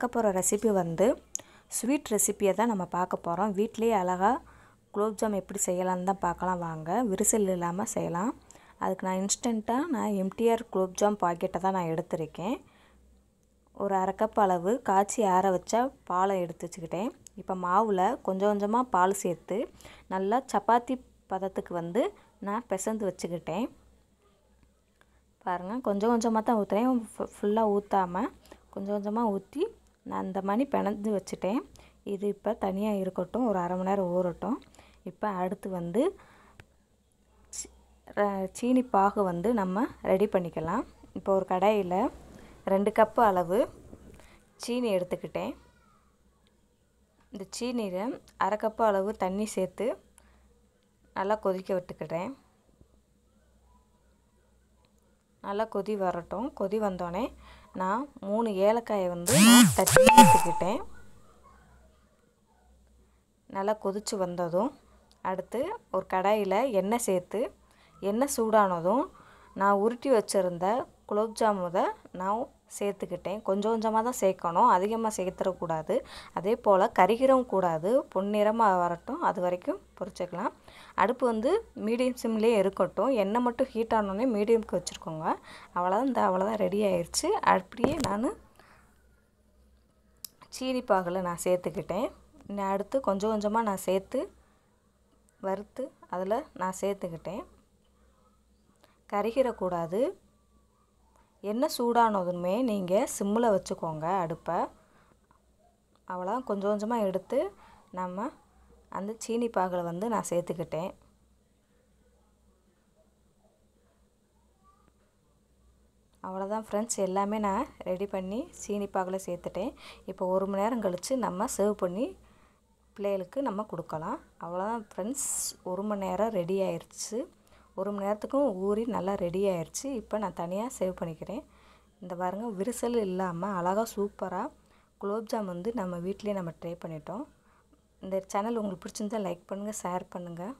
பார்க்க போகிற ரெசிபி வந்து ஸ்வீட் ரெசிப்பியை தான் நம்ம பார்க்க போகிறோம் வீட்டிலேயே அழகாக குலோப்ஜாம் எப்படி செய்யலாம்னு தான் பார்க்கலாம் வாங்க விரிசல் இல்லாமல் செய்யலாம் அதுக்கு நான் இன்ஸ்டண்ட்டாக நான் எம்டிஆர் குலோப்ஜாம் பாக்கெட்டை தான் நான் எடுத்திருக்கேன் ஒரு அரைக்கப் அளவு காய்ச்சி ஆற வச்ச பாலை எடுத்து வச்சுக்கிட்டேன் இப்போ மாவில் கொஞ்சம் கொஞ்சமாக பால் சேர்த்து நல்லா சப்பாத்தி பதத்துக்கு வந்து நான் பிசந்து வச்சுக்கிட்டேன் பாருங்கள் கொஞ்சம் கொஞ்சமாக தான் ஊற்றுறேன் ஃபுல்லாக ஊற்றாமல் கொஞ்சம் கொஞ்சமாக ஊற்றி நான் இந்த மணி பிணைஞ்சு வச்சுட்டேன் இது இப்போ தனியாக இருக்கட்டும் ஒரு அரை மணி நேரம் ஊறட்டும் இப்போ அடுத்து வந்து சீனி பாகு வந்து நம்ம ரெடி பண்ணிக்கலாம் இப்போ ஒரு கடாயில் ரெண்டு கப்பு அளவு சீனி எடுத்துக்கிட்டேன் இந்த சீனியில் அரை கப்பு அளவு தண்ணி சேர்த்து நல்லா கொதிக்க விட்டுக்கிட்டேன் நல்லா கொதி வரட்டும் கொதி வந்தோடனே நான் மூணு ஏலக்காயை வந்து தட்டி எடுத்துக்கிட்டேன் நல்லா கொதித்து வந்ததும் அடுத்து ஒரு கடாயில் எண்ணெய் சேர்த்து எண்ணெய் சூடானதும் நான் உருட்டி வச்சுருந்த குலோப்ஜாம் நான் சேர்த்துக்கிட்டேன் கொஞ்சம் கொஞ்சமாக தான் சேர்க்கணும் அதிகமாக சேர்த்துடக்கூடாது அதே போல் கருகிரும் கூடாது பொன்னிறமாக வரட்டும் அது வரைக்கும் பொறிச்சிக்கலாம் அடுப்பு வந்து மீடியம் சிம்லேயே இருக்கட்டும் எண்ணெய் மட்டும் ஹீட் ஆனோடனே மீடியம்க்கு வச்சுருக்கோங்க அவ்வளோதான் இந்த அவ்வளோதான் ரெடி ஆயிடுச்சு அப்படியே நான் சீனி பாகில் நான் சேர்த்துக்கிட்டேன் நான் அடுத்து கொஞ்சம் கொஞ்சமாக நான் சேர்த்து வறுத்து அதில் நான் சேர்த்துக்கிட்டேன் கருகிடக்கூடாது எண்ணெய் சூடானதுமே நீங்கள் சிம்மில் வச்சுக்கோங்க அடுப்பை அவ்வளோ கொஞ்சம் கொஞ்சமாக எடுத்து நம்ம அந்த சீனி பாகலை வந்து நான் சேர்த்துக்கிட்டேன் அவ்வளோதான் ஃப்ரெண்ட்ஸ் எல்லாமே நான் ரெடி பண்ணி சீனி பாகில் சேர்த்துட்டேன் இப்போ ஒரு மணி நேரம் கழித்து நம்ம சர்வ் பண்ணி பிள்ளைகளுக்கு நம்ம கொடுக்கலாம் அவ்வளோதான் ஃப்ரெண்ட்ஸ் ஒரு மணி நேரம் ரெடி ஆயிடுச்சு ஒரு மணி நேரத்துக்கும் ஊறி நல்லா ரெடி ஆயிடுச்சு இப்போ நான் தனியாக சேவ் பண்ணிக்கிறேன் இந்த பாருங்கள் விரிசல் இல்லாமல் அழகாக சூப்பராக குலோப்ஜாம் வந்து நம்ம வீட்லேயே நம்ம ட்ரை பண்ணிட்டோம் இந்த சேனல் உங்களுக்கு பிடிச்சிருந்தால் லைக் பண்ணுங்கள் ஷேர் பண்ணுங்கள்